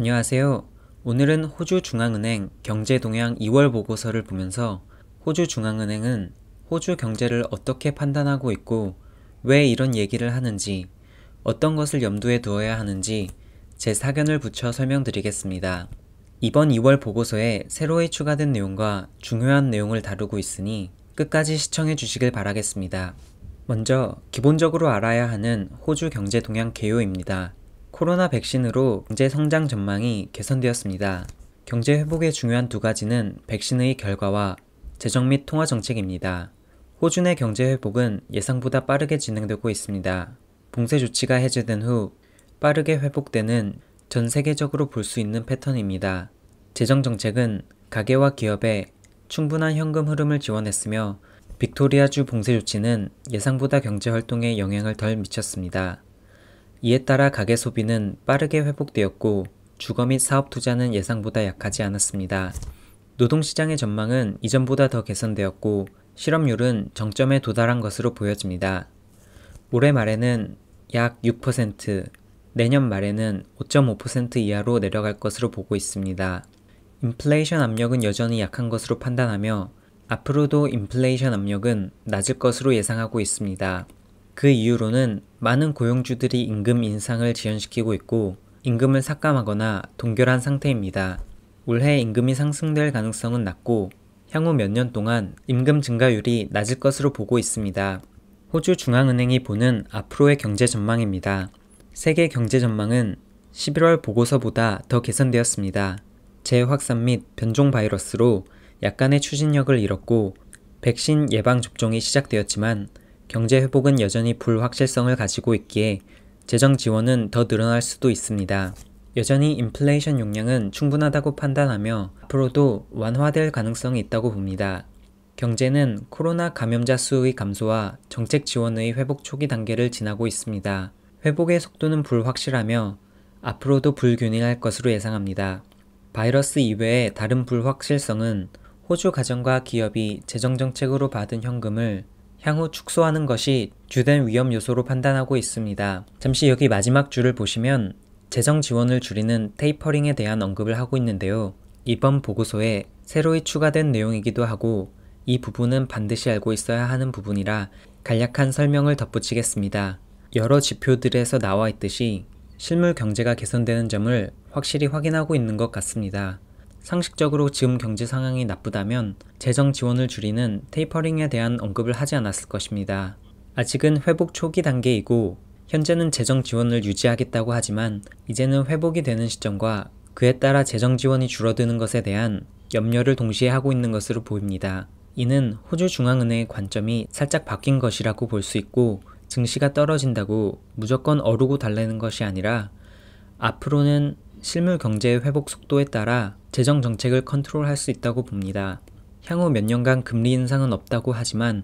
안녕하세요. 오늘은 호주 중앙은행 경제 동향 2월 보고서를 보면서 호주 중앙은행은 호주 경제를 어떻게 판단하고 있고 왜 이런 얘기를 하는지 어떤 것을 염두에 두어야 하는지 제 사견을 붙여 설명드리겠습니다. 이번 2월 보고서에 새로이 추가된 내용과 중요한 내용을 다루고 있으니 끝까지 시청해 주시길 바라겠습니다. 먼저 기본적으로 알아야 하는 호주 경제 동향 개요입니다. 코로나 백신으로 경제 성장 전망이 개선되었습니다. 경제 회복의 중요한 두 가지는 백신의 결과와 재정 및 통화 정책입니다. 호주 의 경제 회복은 예상보다 빠르게 진행되고 있습니다. 봉쇄 조치가 해제된 후 빠르게 회복되는 전 세계적으로 볼 수 있는 패턴입니다. 재정 정책은 가계와 기업에 충분한 현금 흐름을 지원했으며 빅토리아주 봉쇄 조치는 예상보다 경제 활동에 영향을 덜 미쳤습니다. 이에 따라 가계 소비는 빠르게 회복되었고 주거 및 사업 투자는 예상보다 약하지 않았습니다. 노동시장의 전망은 이전보다 더 개선되었고 실업률은 정점에 도달한 것으로 보여집니다. 올해 말에는 약 6%, 내년 말에는 5.5% 이하로 내려갈 것으로 보고 있습니다. 인플레이션 압력은 여전히 약한 것으로 판단하며 앞으로도 인플레이션 압력은 낮을 것으로 예상하고 있습니다. 그 이유로는 많은 고용주들이 임금 인상을 지연시키고 있고 임금을 삭감하거나 동결한 상태입니다. 올해 임금이 상승될 가능성은 낮고 향후 몇 년 동안 임금 증가율이 낮을 것으로 보고 있습니다. 호주 중앙은행이 보는 앞으로의 경제 전망입니다. 세계 경제 전망은 11월 보고서보다 더 개선되었습니다. 재확산 및 변종 바이러스로 약간의 추진력을 잃었고 백신 예방 접종이 시작되었지만 경제 회복은 여전히 불확실성을 가지고 있기에 재정 지원은 더 늘어날 수도 있습니다. 여전히 인플레이션 용량은 충분하다고 판단하며 앞으로도 완화될 가능성이 있다고 봅니다. 경제는 코로나 감염자 수의 감소와 정책 지원의 회복 초기 단계를 지나고 있습니다. 회복의 속도는 불확실하며 앞으로도 불균일할 것으로 예상합니다. 바이러스 이외의 다른 불확실성은 호주 가정과 기업이 재정 정책으로 받은 현금을 향후 축소하는 것이 주된 위험 요소로 판단하고 있습니다. 잠시 여기 마지막 줄을 보시면 재정 지원을 줄이는 테이퍼링에 대한 언급을 하고 있는데요. 이번 보고서에 새로이 추가된 내용이기도 하고 이 부분은 반드시 알고 있어야 하는 부분이라 간략한 설명을 덧붙이겠습니다. 여러 지표들에서 나와 있듯이 실물 경제가 개선되는 점을 확실히 확인하고 있는 것 같습니다. 상식적으로 지금 경제 상황이 나쁘다면 재정 지원을 줄이는 테이퍼링에 대한 언급을 하지 않았을 것입니다. 아직은 회복 초기 단계이고 현재는 재정 지원을 유지하겠다고 하지만 이제는 회복이 되는 시점과 그에 따라 재정 지원이 줄어드는 것에 대한 염려를 동시에 하고 있는 것으로 보입니다. 이는 호주 중앙은행의 관점이 살짝 바뀐 것이라고 볼 수 있고 증시가 떨어진다고 무조건 어르고 달래는 것이 아니라 앞으로는 실물 경제의 회복 속도에 따라 재정 정책을 컨트롤할 수 있다고 봅니다. 향후 몇 년간 금리 인상은 없다고 하지만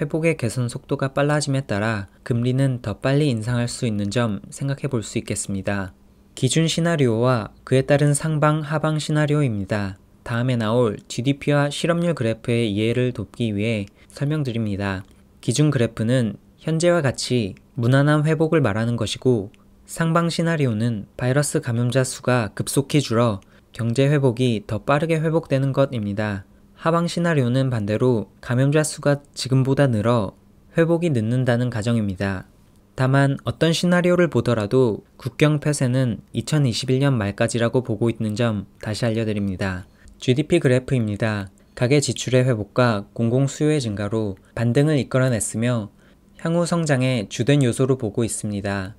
회복의 개선 속도가 빨라짐에 따라 금리는 더 빨리 인상할 수 있는 점 생각해 볼 수 있겠습니다. 기준 시나리오와 그에 따른 상방 하방 시나리오입니다. 다음에 나올 GDP와 실업률 그래프의 이해를 돕기 위해 설명드립니다. 기준 그래프는 현재와 같이 무난한 회복을 말하는 것이고 상방 시나리오는 바이러스 감염자 수가 급속히 줄어 경제 회복이 더 빠르게 회복되는 것입니다. 하방 시나리오는 반대로 감염자 수가 지금보다 늘어 회복이 늦는다는 가정입니다. 다만 어떤 시나리오를 보더라도 국경 폐쇄는 2021년 말까지라고 보고 있는 점 다시 알려드립니다. GDP 그래프입니다. 가계 지출의 회복과 공공 수요의 증가로 반등을 이끌어냈으며 향후 성장의 주된 요소로 보고 있습니다.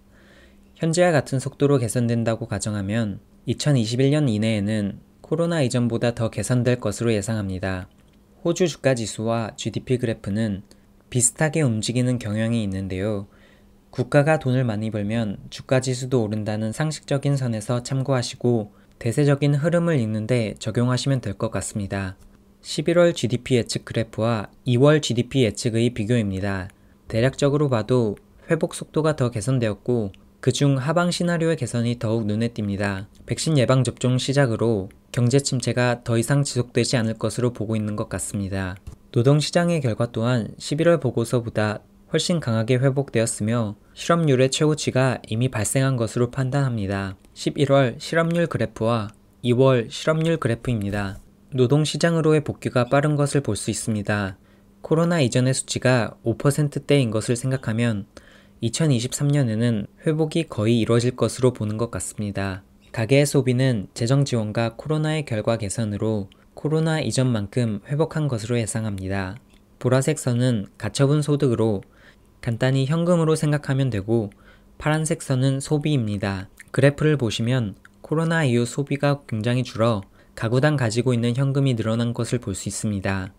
현재와 같은 속도로 개선된다고 가정하면 2021년 이내에는 코로나 이전보다 더 개선될 것으로 예상합니다. 호주 주가 지수와 GDP 그래프는 비슷하게 움직이는 경향이 있는데요. 국가가 돈을 많이 벌면 주가 지수도 오른다는 상식적인 선에서 참고하시고 대세적인 흐름을 읽는데 적용하시면 될 것 같습니다. 11월 GDP 예측 그래프와 2월 GDP 예측의 비교입니다. 대략적으로 봐도 회복 속도가 더 개선되었고 그중 하방 시나리오의 개선이 더욱 눈에 띕니다. 백신 예방 접종 시작으로 경제 침체가 더 이상 지속되지 않을 것으로 보고 있는 것 같습니다. 노동 시장의 결과 또한 11월 보고서보다 훨씬 강하게 회복되었으며 실업률의 최고치가 이미 발생한 것으로 판단합니다. 11월 실업률 그래프와 2월 실업률 그래프입니다. 노동 시장으로의 복귀가 빠른 것을 볼 수 있습니다. 코로나 이전의 수치가 5%대인 것을 생각하면 2023년에는 회복이 거의 이뤄질 것으로 보는 것 같습니다. 가계의 소비는 재정 지원과 코로나의 결과 개선으로 코로나 이전만큼 회복한 것으로 예상합니다. 보라색 선은 가처분 소득으로 간단히 현금으로 생각하면 되고 파란색 선은 소비입니다. 그래프를 보시면 코로나 이후 소비가 굉장히 줄어 가구당 가지고 있는 현금이 늘어난 것을 볼 수 있습니다.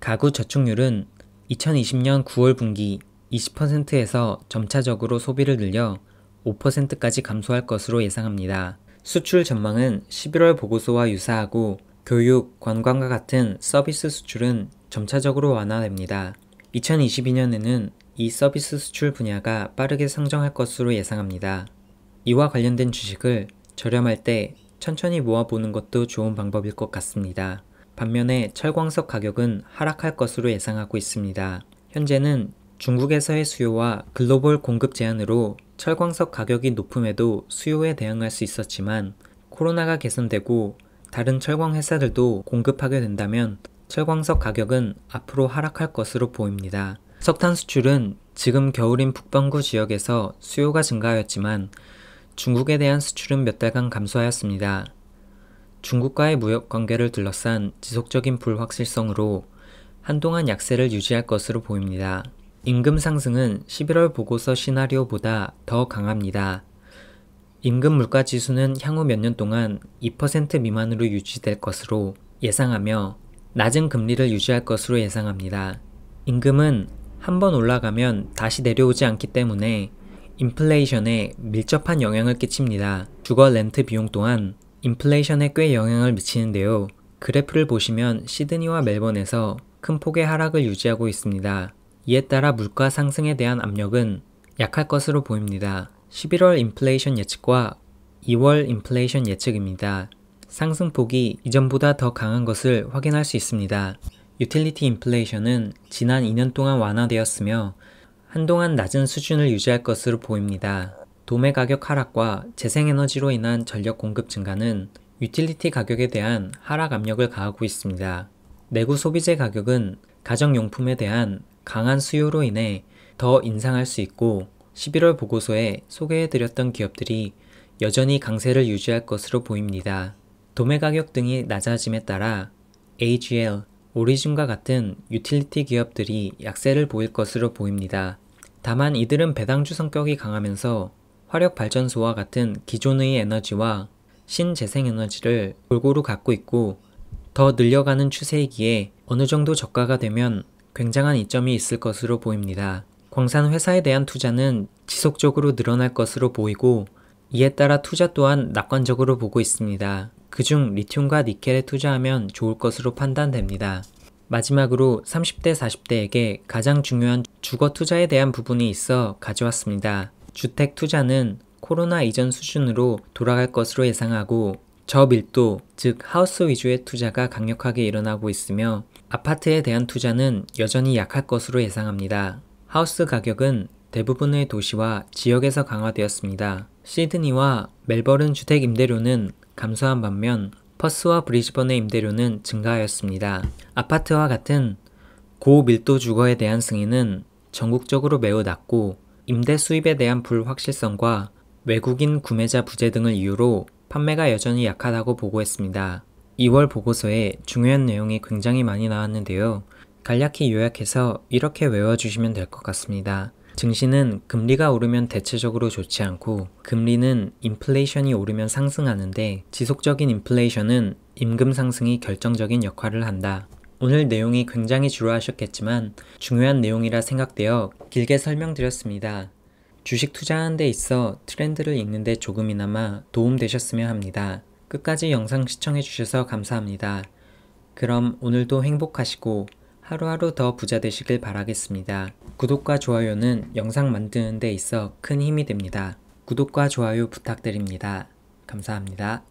가구 저축률은 2020년 9월 분기 20%에서 점차적으로 소비를 늘려 5%까지 감소할 것으로 예상합니다. 수출 전망은 11월 보고서와 유사하고 교육, 관광과 같은 서비스 수출은 점차적으로 완화됩니다. 2022년에는 이 서비스 수출 분야가 빠르게 성장할 것으로 예상합니다. 이와 관련된 주식을 저렴할 때 천천히 모아보는 것도 좋은 방법일 것 같습니다. 반면에 철광석 가격은 하락할 것으로 예상하고 있습니다. 현재는 중국에서의 수요와 글로벌 공급 제한으로 철광석 가격이 높음에도 수요에 대응할 수 있었지만 코로나가 개선되고 다른 철광 회사들도 공급하게 된다면 철광석 가격은 앞으로 하락할 것으로 보입니다. 석탄 수출은 지금 겨울인 북반구 지역에서 수요가 증가하였지만 중국에 대한 수출은 몇 달간 감소하였습니다. 중국과의 무역 관계를 둘러싼 지속적인 불확실성으로 한동안 약세를 유지할 것으로 보입니다. 임금 상승은 11월 보고서 시나리오보다 더 강합니다. 임금 물가 지수는 향후 몇 년 동안 2% 미만으로 유지될 것으로 예상하며 낮은 금리를 유지할 것으로 예상합니다. 임금은 한 번 올라가면 다시 내려오지 않기 때문에 인플레이션에 밀접한 영향을 끼칩니다. 주거 렌트 비용 또한 인플레이션에 꽤 영향을 미치는데요. 그래프를 보시면 시드니와 멜번에서 큰 폭의 하락을 유지하고 있습니다. 이에 따라 물가 상승에 대한 압력은 약할 것으로 보입니다. 11월 인플레이션 예측과 2월 인플레이션 예측입니다. 상승폭이 이전보다 더 강한 것을 확인할 수 있습니다. 유틸리티 인플레이션은 지난 2년 동안 완화되었으며 한동안 낮은 수준을 유지할 것으로 보입니다. 도매 가격 하락과 재생에너지로 인한 전력 공급 증가는 유틸리티 가격에 대한 하락 압력을 가하고 있습니다. 내구 소비재 가격은 가정용품에 대한 강한 수요로 인해 더 인상할 수 있고 11월 보고서에 소개해드렸던 기업들이 여전히 강세를 유지할 것으로 보입니다. 도매 가격 등이 낮아짐에 따라 AGL, 오리준과 같은 유틸리티 기업들이 약세를 보일 것으로 보입니다. 다만 이들은 배당주 성격이 강하면서 화력 발전소와 같은 기존의 에너지와 신재생 에너지를 골고루 갖고 있고 더 늘려가는 추세이기에 어느 정도 저가가 되면 굉장한 이점이 있을 것으로 보입니다. 광산 회사에 대한 투자는 지속적으로 늘어날 것으로 보이고 이에 따라 투자 또한 낙관적으로 보고 있습니다. 그중 리튬과 니켈에 투자하면 좋을 것으로 판단됩니다. 마지막으로 30대 40대에게 가장 중요한 주거 투자에 대한 부분이 있어 가져왔습니다. 주택 투자는 코로나 이전 수준으로 돌아갈 것으로 예상하고 저밀도, 즉 하우스 위주의 투자가 강력하게 일어나고 있으며 아파트에 대한 투자는 여전히 약할 것으로 예상합니다. 하우스 가격은 대부분의 도시와 지역에서 강화되었습니다. 시드니와 멜버른 주택 임대료는 감소한 반면 퍼스와 브리즈번의 임대료는 증가하였습니다. 아파트와 같은 고밀도 주거에 대한 승인은 전국적으로 매우 낮고 임대 수입에 대한 불확실성과 외국인 구매자 부재 등을 이유로 판매가 여전히 약하다고 보고했습니다. 2월 보고서에 중요한 내용이 굉장히 많이 나왔는데요. 간략히 요약해서 이렇게 외워주시면 될 것 같습니다. 증시는 금리가 오르면 대체적으로 좋지 않고 금리는 인플레이션이 오르면 상승하는데 지속적인 인플레이션은 임금 상승이 결정적인 역할을 한다. 오늘 내용이 굉장히 주로 하셨겠지만 중요한 내용이라 생각되어 길게 설명드렸습니다. 주식 투자하는 데 있어 트렌드를 읽는데 조금이나마 도움되셨으면 합니다. 끝까지 영상 시청해주셔서 감사합니다. 그럼 오늘도 행복하시고 하루하루 더 부자 되시길 바라겠습니다. 구독과 좋아요는 영상 만드는 데 있어 큰 힘이 됩니다. 구독과 좋아요 부탁드립니다. 감사합니다.